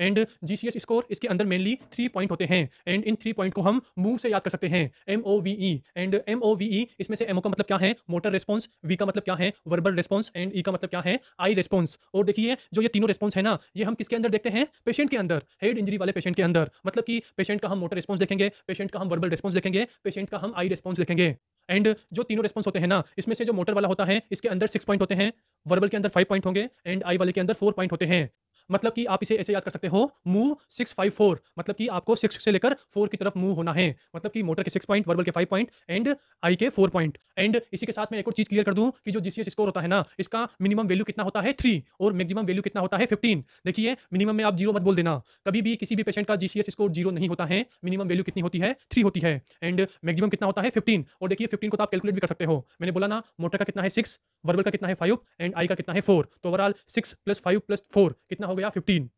and G C S score इसके अंदर mainly three point होते हैं एंड इन थ्री पॉइंट को हम मूव से याद कर सकते हैं M O V E and M O V E इसमें से एमओ का मतलब क्या है मोटर रिस्पॉन्स वी का मतलब क्या है वर्बल रिस्पॉन्स एंड ई का मतलब क्या है आई रिस्पॉन्स और देखिए जो ये तीनों रिस्पॉन्स है ना ये हम किसके अंदर देखते हैं पेशेंट के अंदर हेड इंजरी वाले पेशेंट के अंदर मतलब कि पेशेंट का हम मोटर रिस्पॉन्स देखेंगे पेशेंट का हम वर्बल रिस्पॉन्स देखेंगे पेशेंट का हम आई रिस्पॉन्स देखेंगे एंड जो तीनों रिस्पॉन्स होते हैं ना इसमें से जो मोटर वाला होता है इसके अंदर सिक्स पॉइंट होते हैं वर्बल के अंदर फाइव पॉइंट होंगे एंड आई वाले के अंदर फोर पॉइंट होते हैं मतलब कि आप इसे ऐसे याद कर सकते हो मूव सिक्स फाइव फोर मतलब कि आपको सिक्स से लेकर फोर की तरफ मूव होना है मतलब कि मोटर के सिक्स पॉइंट वर्बल के फाइव पॉइंट एंड आई के फोर पॉइंट एंड इसी के साथ मैं एक और चीज क्लियर कर दूं कि जो जीसीएस स्कोर होता है ना इसका मिनिमम वैल्यू कितना होता है थ्री और मैक्सिमम वैल्यू कितना होता है फिफ्टीन देखिए मिनिमम में आप जीरो मत बोल देना कभी भी किसी भी पेशेंट का जीसीएस स्कोर जीरो नहीं होता है मिनिमम वैल्यू कितनी होती है थ्री होती है एंड मैक्सिमम कितना होता है फिफ्टीन और देखिए फिफ्टीन को तो आप कैलकुलेट भी कर सकते हो मैंने बोला ना मोटर का कितना है सिक्स वर्बल का कितना है फाइव एंड आई का कितना है फोर तो overall six plus five plus four कितना हो गया फिफ्टीन